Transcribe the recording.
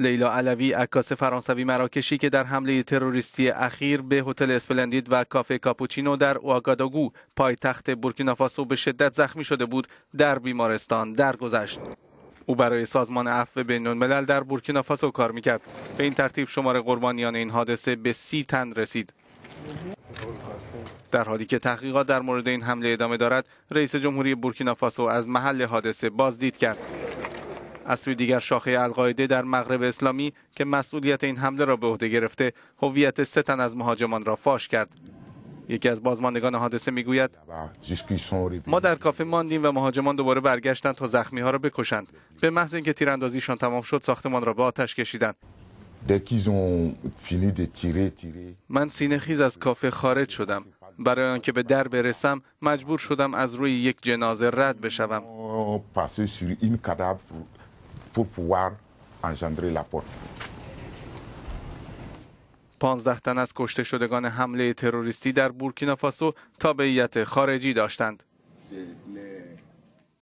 لیلا علوی عکاس فرانسوی مراکشی که در حمله تروریستی اخیر به هتل اسپلندید و کافه کاپوچینو در پای پایتخت بورکینافاسو به شدت زخمی شده بود در بیمارستان درگذشت او برای سازمان عفو بین در بورکینافاسو کار میکرد به این ترتیب شمار قربانیان این حادثه به سی تن رسید در حالی که تحقیقات در مورد این حمله ادامه دارد رئیس جمهوری بورکینافاسو از محل حادثه بازدید کرد از سوی دیگر شاخه القاعده در مغرب اسلامی که مسئولیت این حمله را به عهده گرفته هویت سه تن از مهاجمان را فاش کرد یکی از بازماندگان حادثه میگوید ما در کافه ماندیم و مهاجمان دوباره برگشتند تا زخمی ها را بکشند به محض اینکه تیراندازیشان تمام شد ساختمان را به آتش کشیدند من سینه خیز از کافه خارج شدم برای آنکه به در برسم مجبور شدم از روی یک جنازه رد بشوم pour pouvoir engendrer la porte. 15 تن از کشته شدگان حمله تروریستی در بورکینافاسو تابعیت خارجی داشتند.